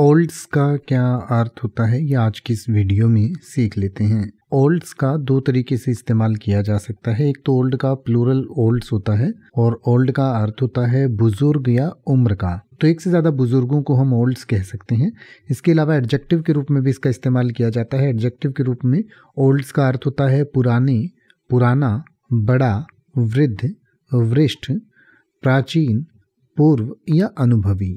olds का क्या अर्थ होता है ये आज की इस वीडियो में सीख लेते हैं ओल्ड्स का दो तरीके से इस्तेमाल किया जा सकता है एक तो ओल्ड का प्लूरल ओल्ड्स होता है और ओल्ड का अर्थ होता है बुजुर्ग या उम्र का तो एक से ज़्यादा बुजुर्गों को हम ओल्ड्स कह सकते हैं इसके अलावा एडजेक्टिव के रूप में भी इसका इस्तेमाल किया जाता है एडजेक्टिव के रूप में ओल्ड्स का अर्थ होता है पुराने पुराना बड़ा वृद्ध वरिष्ठ प्राचीन पूर्व या अनुभवी